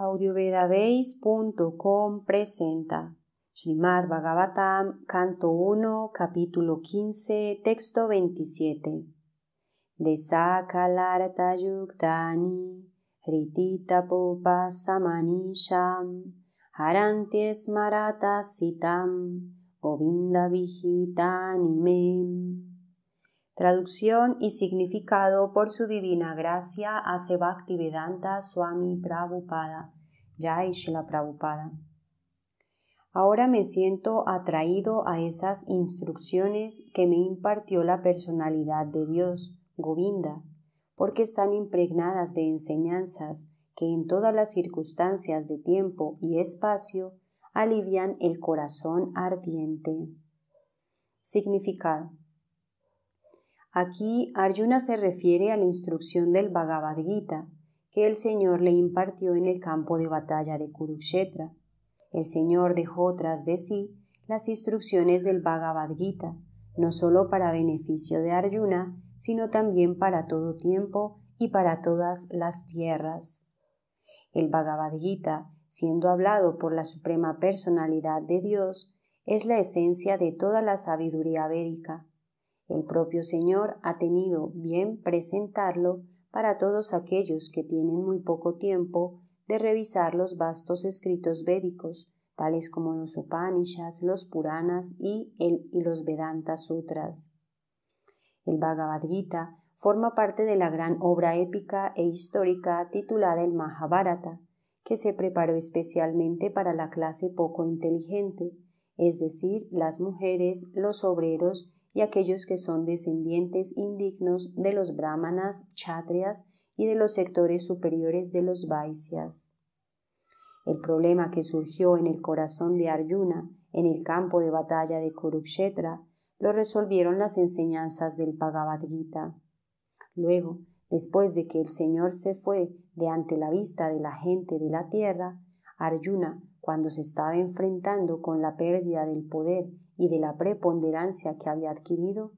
audiovedabase.com presenta Srimad Bhagavatam, canto 1, capítulo 15, texto 27. Desakalarta yuktani, popa samanisham, haranties marata sitam, govinda mem. Traducción y significado por su divina gracia hace Vedanta Swami Prabhupada, Jai Prabhupada. Ahora me siento atraído a esas instrucciones que me impartió la personalidad de Dios, Govinda, porque están impregnadas de enseñanzas que en todas las circunstancias de tiempo y espacio alivian el corazón ardiente. Significado Aquí Arjuna se refiere a la instrucción del Bhagavad Gita que el Señor le impartió en el campo de batalla de Kurukshetra. El Señor dejó tras de sí las instrucciones del Bhagavad Gita, no solo para beneficio de Arjuna, sino también para todo tiempo y para todas las tierras. El Bhagavad Gita, siendo hablado por la Suprema Personalidad de Dios, es la esencia de toda la sabiduría védica el propio Señor ha tenido bien presentarlo para todos aquellos que tienen muy poco tiempo de revisar los vastos escritos védicos, tales como los Upanishads, los Puranas y, el, y los Vedanta Sutras. El Bhagavad Gita forma parte de la gran obra épica e histórica titulada el Mahabharata, que se preparó especialmente para la clase poco inteligente, es decir, las mujeres, los obreros y aquellos que son descendientes indignos de los brahmanas, chatrias y de los sectores superiores de los vaisyas. El problema que surgió en el corazón de Arjuna, en el campo de batalla de Kurukshetra, lo resolvieron las enseñanzas del Bhagavad Gita. Luego, después de que el Señor se fue de ante la vista de la gente de la tierra, Arjuna cuando se estaba enfrentando con la pérdida del poder y de la preponderancia que había adquirido,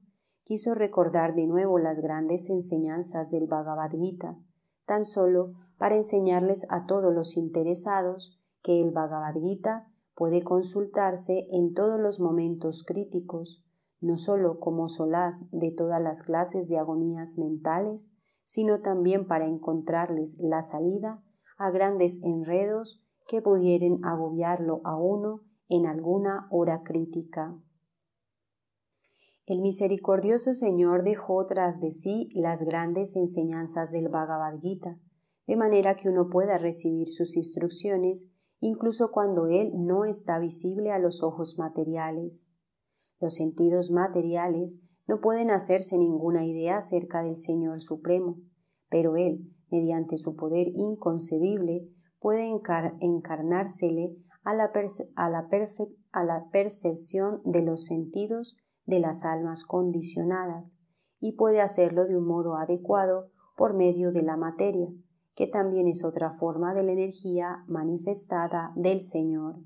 quiso recordar de nuevo las grandes enseñanzas del Bhagavad Gita, tan solo para enseñarles a todos los interesados que el Bhagavad puede consultarse en todos los momentos críticos, no sólo como solaz de todas las clases de agonías mentales, sino también para encontrarles la salida a grandes enredos que pudieran agobiarlo a uno en alguna hora crítica. El misericordioso Señor dejó tras de sí las grandes enseñanzas del Bhagavad Gita, de manera que uno pueda recibir sus instrucciones incluso cuando Él no está visible a los ojos materiales. Los sentidos materiales no pueden hacerse ninguna idea acerca del Señor Supremo, pero Él, mediante su poder inconcebible, puede encarnársele a la, a la percepción de los sentidos de las almas condicionadas y puede hacerlo de un modo adecuado por medio de la materia, que también es otra forma de la energía manifestada del Señor.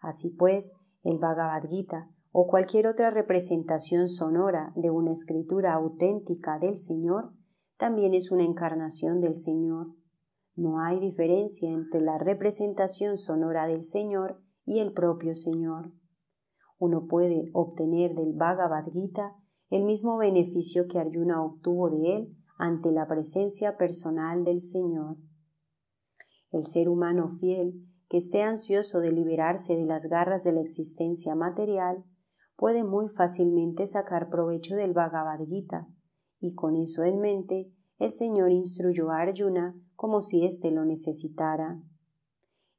Así pues, el Bhagavad Gita o cualquier otra representación sonora de una escritura auténtica del Señor también es una encarnación del Señor no hay diferencia entre la representación sonora del Señor y el propio Señor. Uno puede obtener del Bhagavad Gita el mismo beneficio que Arjuna obtuvo de él ante la presencia personal del Señor. El ser humano fiel, que esté ansioso de liberarse de las garras de la existencia material, puede muy fácilmente sacar provecho del Bhagavad Gita, y con eso en mente el Señor instruyó a Arjuna como si éste lo necesitara.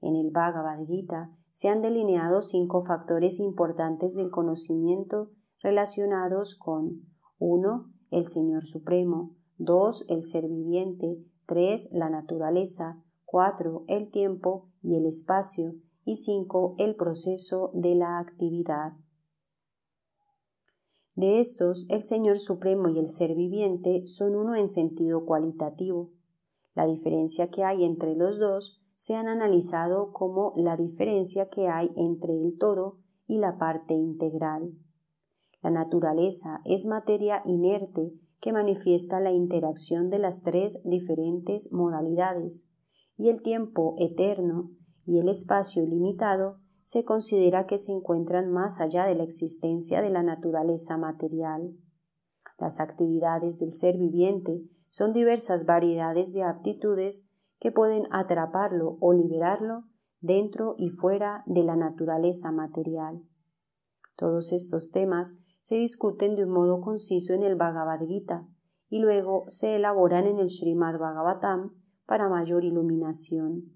En el Bhagavad Gita se han delineado cinco factores importantes del conocimiento relacionados con 1. El Señor Supremo, 2. El Ser Viviente, 3. La Naturaleza, 4. El Tiempo y el Espacio y 5. El Proceso de la Actividad. De estos, el Señor Supremo y el Ser Viviente son uno en sentido cualitativo. La diferencia que hay entre los dos se han analizado como la diferencia que hay entre el todo y la parte integral. La naturaleza es materia inerte que manifiesta la interacción de las tres diferentes modalidades, y el tiempo eterno y el espacio ilimitado se considera que se encuentran más allá de la existencia de la naturaleza material. Las actividades del ser viviente son diversas variedades de aptitudes que pueden atraparlo o liberarlo dentro y fuera de la naturaleza material. Todos estos temas se discuten de un modo conciso en el Bhagavad Gita y luego se elaboran en el Srimad Bhagavatam para mayor iluminación.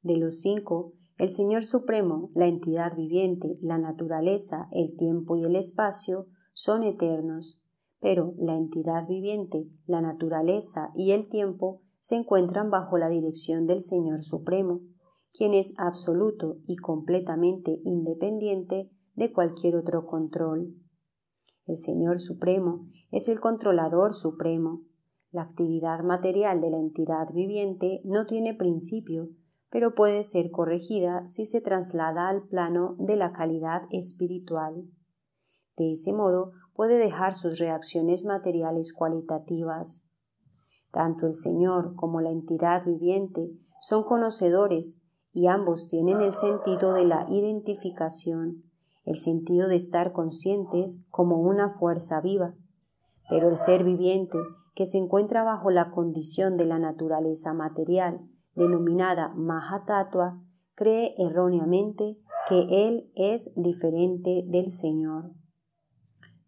De los cinco, el Señor Supremo, la entidad viviente, la naturaleza, el tiempo y el espacio son eternos, pero la entidad viviente, la naturaleza y el tiempo se encuentran bajo la dirección del Señor Supremo, quien es absoluto y completamente independiente de cualquier otro control. El Señor Supremo es el controlador supremo. La actividad material de la entidad viviente no tiene principio, pero puede ser corregida si se traslada al plano de la calidad espiritual. De ese modo puede dejar sus reacciones materiales cualitativas. Tanto el Señor como la entidad viviente son conocedores y ambos tienen el sentido de la identificación, el sentido de estar conscientes como una fuerza viva. Pero el ser viviente, que se encuentra bajo la condición de la naturaleza material, denominada Mahatatua, cree erróneamente que Él es diferente del Señor.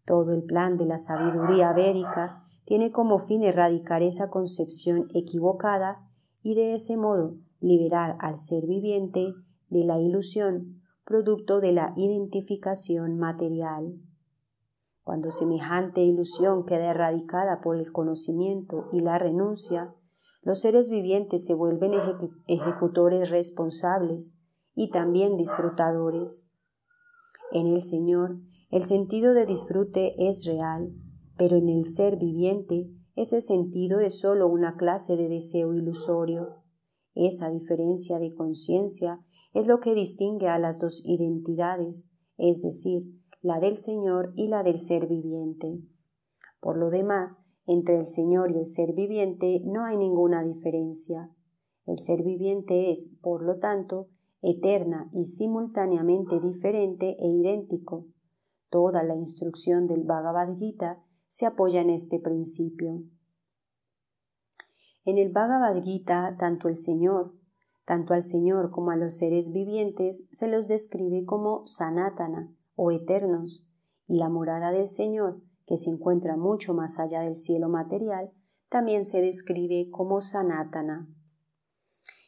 Todo el plan de la sabiduría védica tiene como fin erradicar esa concepción equivocada y de ese modo liberar al ser viviente de la ilusión, producto de la identificación material. Cuando semejante ilusión queda erradicada por el conocimiento y la renuncia, los seres vivientes se vuelven ejecutores responsables y también disfrutadores. En el Señor, el sentido de disfrute es real, pero en el ser viviente, ese sentido es solo una clase de deseo ilusorio. Esa diferencia de conciencia es lo que distingue a las dos identidades, es decir, la del Señor y la del ser viviente. Por lo demás, entre el Señor y el ser viviente no hay ninguna diferencia. El ser viviente es, por lo tanto, eterna y simultáneamente diferente e idéntico. Toda la instrucción del Bhagavad Gita se apoya en este principio. En el Bhagavad Gita, tanto el Señor, tanto al Señor como a los seres vivientes se los describe como sanatana o eternos, y la morada del Señor que se encuentra mucho más allá del cielo material, también se describe como sanatana.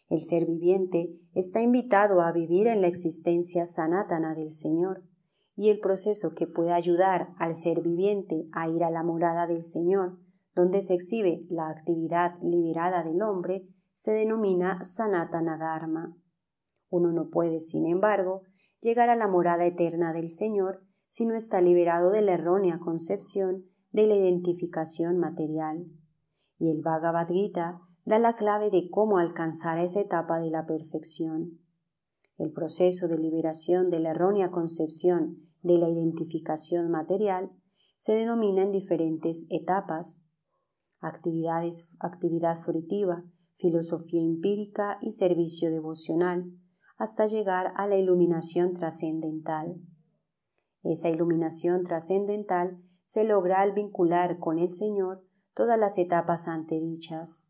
El ser viviente está invitado a vivir en la existencia sanatana del Señor, y el proceso que puede ayudar al ser viviente a ir a la morada del Señor, donde se exhibe la actividad liberada del hombre, se denomina sanatana dharma. Uno no puede, sin embargo, llegar a la morada eterna del Señor sino está liberado de la errónea concepción de la identificación material. Y el Bhagavad Gita da la clave de cómo alcanzar esa etapa de la perfección. El proceso de liberación de la errónea concepción de la identificación material se denomina en diferentes etapas actividades, actividad furtiva, filosofía empírica y servicio devocional, hasta llegar a la iluminación trascendental. Esa iluminación trascendental se logra al vincular con el Señor todas las etapas antedichas.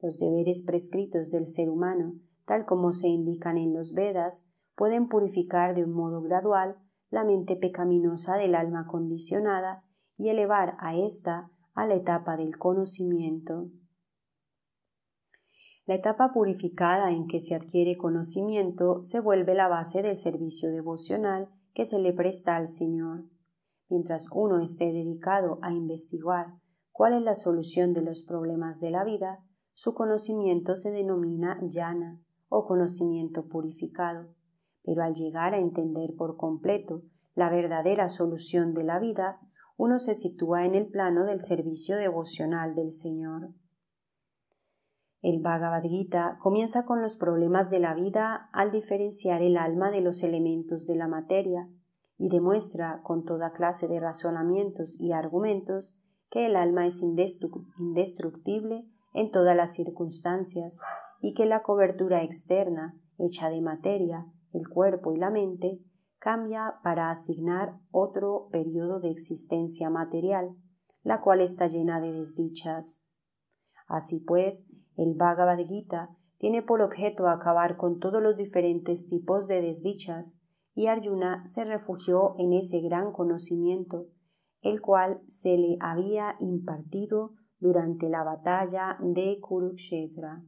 Los deberes prescritos del ser humano, tal como se indican en los Vedas, pueden purificar de un modo gradual la mente pecaminosa del alma condicionada y elevar a ésta a la etapa del conocimiento. La etapa purificada en que se adquiere conocimiento se vuelve la base del servicio devocional que se le presta al Señor. Mientras uno esté dedicado a investigar cuál es la solución de los problemas de la vida, su conocimiento se denomina llana o conocimiento purificado. Pero al llegar a entender por completo la verdadera solución de la vida, uno se sitúa en el plano del servicio devocional del Señor. El Bhagavad comienza con los problemas de la vida al diferenciar el alma de los elementos de la materia y demuestra con toda clase de razonamientos y argumentos que el alma es indestructible en todas las circunstancias y que la cobertura externa, hecha de materia, el cuerpo y la mente, cambia para asignar otro periodo de existencia material, la cual está llena de desdichas. Así pues, el Bhagavad Gita tiene por objeto acabar con todos los diferentes tipos de desdichas y Arjuna se refugió en ese gran conocimiento, el cual se le había impartido durante la batalla de Kurukshetra.